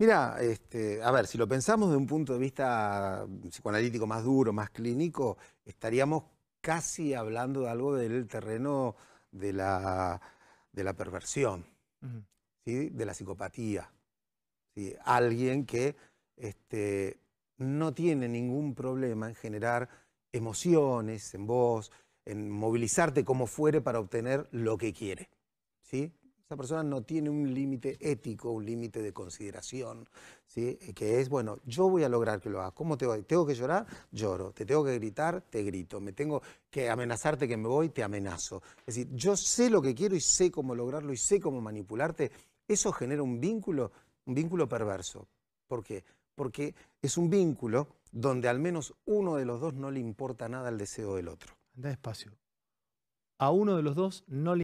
Mira, este, a ver, si lo pensamos de un punto de vista psicoanalítico más duro, más clínico, estaríamos casi hablando de algo del terreno de la, de la perversión, ¿sí? de la psicopatía. ¿sí? Alguien que este, no tiene ningún problema en generar emociones en vos, en movilizarte como fuere para obtener lo que quiere. ¿sí? Esa persona no tiene un límite ético, un límite de consideración, ¿sí? Eh, que es, bueno, yo voy a lograr que lo haga. ¿Cómo te voy? ¿Tengo que llorar? Lloro. ¿Te tengo que gritar? Te grito. ¿Me tengo que amenazarte que me voy? Te amenazo. Es decir, yo sé lo que quiero y sé cómo lograrlo y sé cómo manipularte. Eso genera un vínculo, un vínculo perverso. ¿Por qué? Porque es un vínculo donde al menos uno de los dos no le importa nada el deseo del otro. Anda despacio. A uno de los dos no le